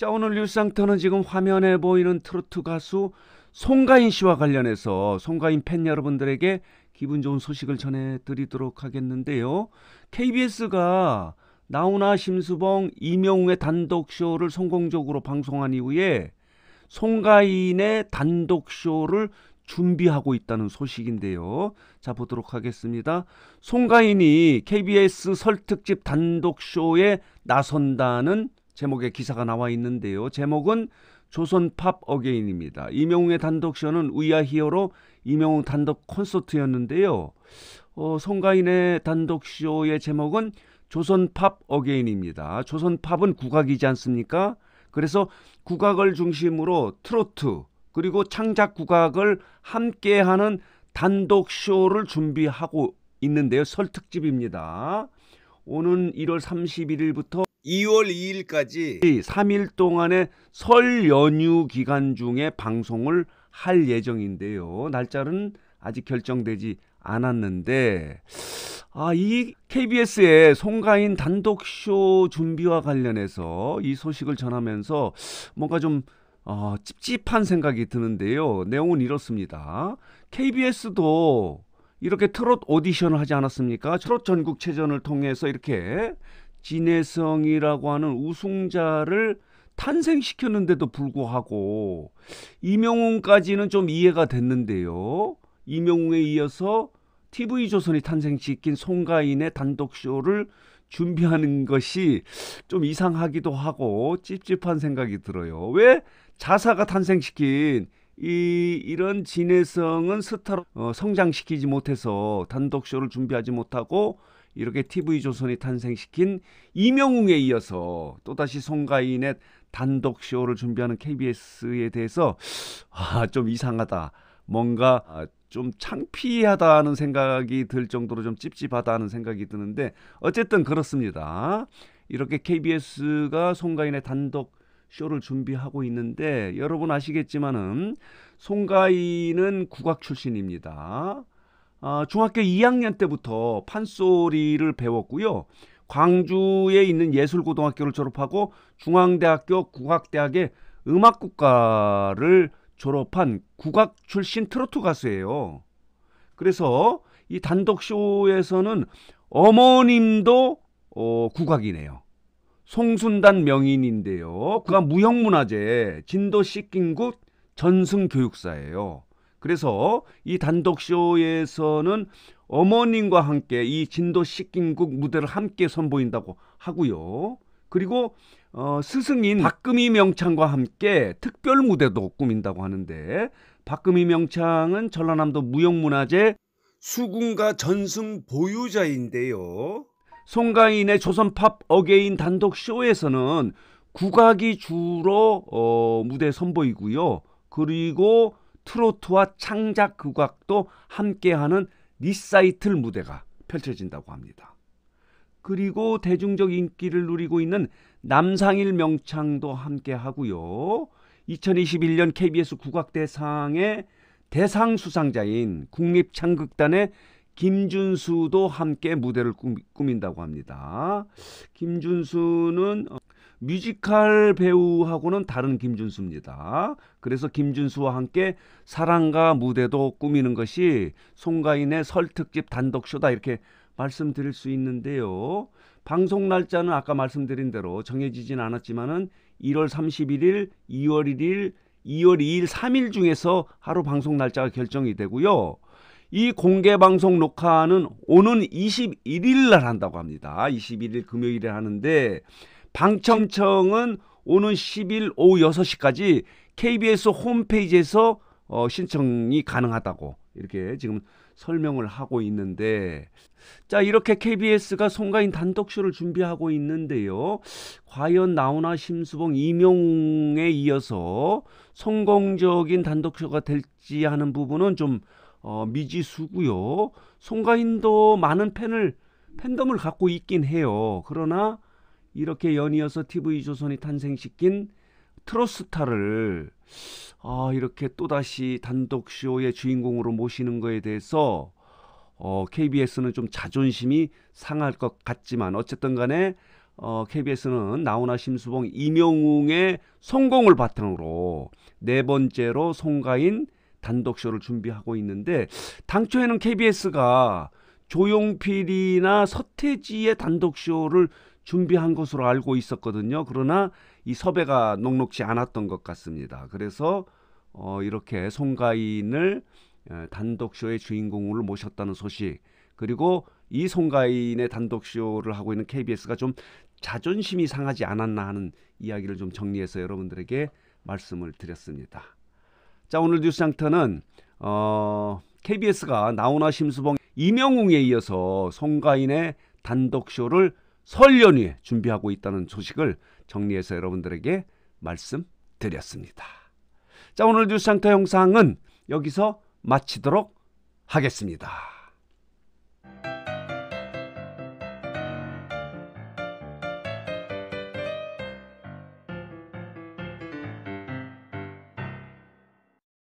자, 오늘 뉴스상터는 지금 화면에 보이는 트로트 가수 송가인 씨와 관련해서 송가인 팬 여러분들에게 기분 좋은 소식을 전해드리도록 하겠는데요. KBS가 나훈아, 심수봉, 이명우의 단독 쇼를 성공적으로 방송한 이후에 송가인의 단독 쇼를 준비하고 있다는 소식인데요. 자, 보도록 하겠습니다. 송가인이 KBS 설특집 단독쇼에 나선다는 제목의 기사가 나와 있는데요. 제목은 조선 팝 어게인입니다. 이명웅의 단독 쇼는 위아 히어로 이명웅 단독 콘서트였는데요. 어, 송가인의 단독 쇼의 제목은 조선 팝 어게인입니다. 조선 팝은 국악이지 않습니까? 그래서 국악을 중심으로 트로트 그리고 창작 국악을 함께하는 단독 쇼를 준비하고 있는데요. 설 특집입니다. 오는 1월 31일부터 2월 2일까지 3일 동안의 설 연휴 기간 중에 방송을 할 예정인데요. 날짜는 아직 결정되지 않았는데 아, 이 KBS의 송가인 단독쇼 준비와 관련해서 이 소식을 전하면서 뭔가 좀 어, 찝찝한 생각이 드는데요. 내용은 이렇습니다. KBS도 이렇게 트롯 오디션을 하지 않았습니까? 트롯 전국체전을 통해서 이렇게 진해성이라고 하는 우승자를 탄생시켰는데도 불구하고 이명웅까지는 좀 이해가 됐는데요. 이명웅에 이어서 TV조선이 탄생시킨 송가인의 단독쇼를 준비하는 것이 좀 이상하기도 하고 찝찝한 생각이 들어요. 왜 자사가 탄생시킨 이 이런 진해성은 스타로 어, 성장시키지 못해서 단독쇼를 준비하지 못하고 이렇게 TV조선이 탄생시킨 이명웅에 이어서 또다시 송가인의 단독 쇼를 준비하는 KBS에 대해서 아, 좀 이상하다. 뭔가 아, 좀 창피하다는 생각이 들 정도로 좀 찝찝하다는 생각이 드는데 어쨌든 그렇습니다. 이렇게 KBS가 송가인의 단독 쇼를 준비하고 있는데 여러분 아시겠지만은 송가인은 국악 출신입니다. 어, 중학교 2학년 때부터 판소리를 배웠고요. 광주에 있는 예술고등학교를 졸업하고 중앙대학교 국악대학의 음악국가를 졸업한 국악 출신 트로트 가수예요. 그래서 이 단독쇼에서는 어머님도 어, 국악이네요. 송순단 명인인데요. 그가 무형문화재 진도 씻긴 곳 전승교육사예요. 그래서 이 단독쇼에서는 어머님과 함께 이 진도 식긴국 무대를 함께 선보인다고 하고요. 그리고 어, 스승인 박금희 명창과 함께 특별 무대도 꾸민다고 하는데 박금희 명창은 전라남도 무형문화재 수군가 전승 보유자인데요. 송가인의 조선팝 어게인 단독 쇼에서는 국악이 주로 어, 무대 선보이고요. 그리고 트로트와 창작 국악도 함께하는 리사이틀 무대가 펼쳐진다고 합니다. 그리고 대중적 인기를 누리고 있는 남상일 명창도 함께하고요. 2021년 KBS 국악대상의 대상 수상자인 국립창극단의 김준수도 함께 무대를 꾸민다고 합니다. 김준수는 어, 뮤지컬 배우하고는 다른 김준수입니다. 그래서 김준수와 함께 사랑과 무대도 꾸미는 것이 송가인의 설특집 단독쇼다 이렇게 말씀드릴 수 있는데요. 방송 날짜는 아까 말씀드린 대로 정해지진 않았지만은 1월 31일, 2월 1일, 2월 2일, 3일 중에서 하루 방송 날짜가 결정이 되고요. 이 공개 방송 녹화는 오는 21일 날 한다고 합니다. 21일 금요일에 하는데 방청청은 오는 10일 오후 6시까지 KBS 홈페이지에서 어, 신청이 가능하다고 이렇게 지금 설명을 하고 있는데 자 이렇게 KBS가 송가인 단독쇼를 준비하고 있는데요. 과연 나훈아 심수봉 이명웅에 이어서 성공적인 단독쇼가 될지 하는 부분은 좀 어, 미지수고요. 송가인도 많은 팬을 팬덤을 갖고 있긴 해요. 그러나 이렇게 연이어서 TV조선이 탄생시킨 트로스타를 아, 이렇게 또다시 단독 쇼의 주인공으로 모시는 거에 대해서 어, KBS는 좀 자존심이 상할 것 같지만 어쨌든 간에 어, KBS는 나훈아 심수봉 임영웅의 성공을 바탕으로 네 번째로 송가인 단독쇼를 준비하고 있는데 당초에는 KBS가 조용필이나 서태지의 단독쇼를 준비한 것으로 알고 있었거든요. 그러나 이 섭외가 녹록지 않았던 것 같습니다. 그래서 어, 이렇게 송가인을 단독쇼의 주인공으로 모셨다는 소식 그리고 이 송가인의 단독쇼를 하고 있는 KBS가 좀 자존심이 상하지 않았나 하는 이야기를 좀 정리해서 여러분들에게 말씀을 드렸습니다. 자 오늘 뉴스 장터는 어, KBS가 나훈아 심수봉 이명웅에 이어서 송가인의 단독쇼를 설 연휴에 준비하고 있다는 소식을 정리해서 여러분들에게 말씀드렸습니다. 자, 오늘 뉴스 상태 영상은 여기서 마치도록 하겠습니다.